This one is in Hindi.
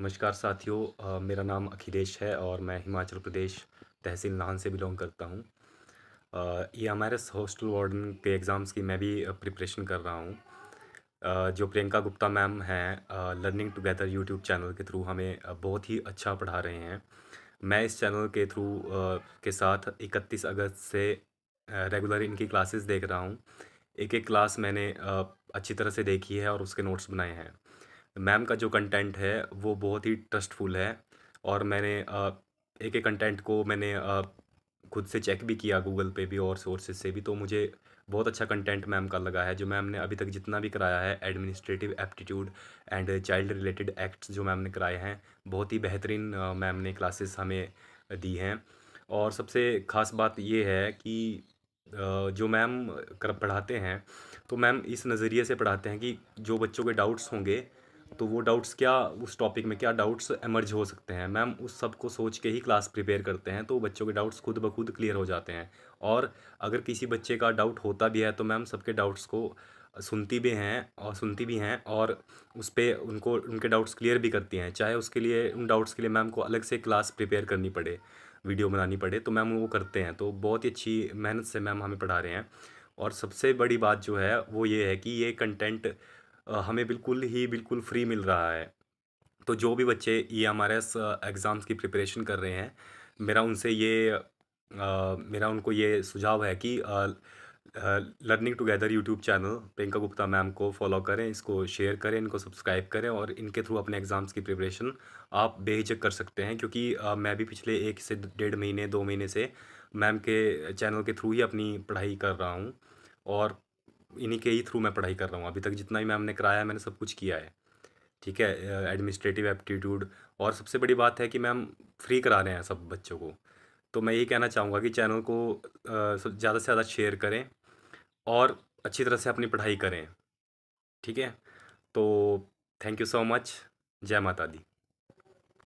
नमस्कार साथियों मेरा नाम अखिलेश है और मैं हिमाचल प्रदेश तहसील नाहन से बिलोंग करता हूँ ये हमारे हॉस्टल वार्डन के एग्ज़ाम्स की मैं भी प्रिपरेशन कर रहा हूँ जो प्रियंका गुप्ता मैम हैं लर्निंग टुगेदर यूट्यूब चैनल के थ्रू हमें बहुत ही अच्छा पढ़ा रहे हैं मैं इस चैनल के थ्रू के साथ इकतीस अगस्त से रेगुलर इनकी क्लासेस देख रहा हूँ एक एक क्लास मैंने अच्छी तरह से देखी है और उसके नोट्स बनाए हैं मैम का जो कंटेंट है वो बहुत ही ट्रस्टफुल है और मैंने एक एक कंटेंट को मैंने खुद से चेक भी किया गूगल पे भी और सोर्सेज से भी तो मुझे बहुत अच्छा कंटेंट मैम का लगा है जो मैम ने अभी तक जितना भी कराया है administrative aptitude and child related acts जो मैम ने कराए हैं बहुत ही बेहतरीन मैम ने क्लासेस हमें दी हैं और सबसे ख़ास बात ये है कि जो मैम कर पढ़ाते हैं तो मैम इस नज़रिए से पढ़ाते हैं कि जो बच्चों के डाउट्स होंगे तो वो डाउट्स क्या उस टॉपिक में क्या डाउट्स एमर्ज हो सकते हैं मैम उस सब को सोच के ही क्लास प्रिपेयर करते हैं तो बच्चों के डाउट्स खुद ब खुद क्लियर हो जाते हैं और अगर किसी बच्चे का डाउट होता भी है तो मैम सबके डाउट्स को सुनती भी हैं और सुनती भी हैं और उस पर उनको उनके डाउट्स क्लियर भी करती हैं चाहे उसके लिए उन डाउट्स के लिए मैम को अलग से क्लास प्रिपेयर करनी पड़े वीडियो बनानी पड़े तो मैम वो करते हैं तो बहुत ही अच्छी मेहनत से मैम हमें पढ़ा रहे हैं और सबसे बड़ी बात जो है वो ये है कि ये कंटेंट हमें बिल्कुल ही बिल्कुल फ्री मिल रहा है तो जो भी बच्चे E M R S exams की प्रिपरेशन कर रहे हैं मेरा उनसे ये आ, मेरा उनको ये सुझाव है कि learning together YouTube channel Priyanka Gupta ma'am को फॉलो करें इसको शेयर करें इनको सब्सक्राइब करें और इनके थ्रू अपने एग्ज़ाम्स की प्रिपरेशन आप बेहिचक कर सकते हैं क्योंकि आ, मैं भी पिछले एक से डेढ़ महीने दो महीने से मैम के चैनल के थ्रू ही अपनी पढ़ाई कर रहा हूँ और इन्हीं के ही थ्रू मैं पढ़ाई कर रहा हूँ अभी तक जितना भी मैम ने कराया है मैंने सब कुछ किया है ठीक है एडमिनिस्ट्रेटिव एप्टीट्यूड और सबसे बड़ी बात है कि मैम फ्री करा रहे हैं सब बच्चों को तो मैं यही कहना चाहूँगा कि चैनल को ज़्यादा से ज़्यादा शेयर करें और अच्छी तरह से अपनी पढ़ाई करें ठीक है तो थैंक यू सो मच जय माता दी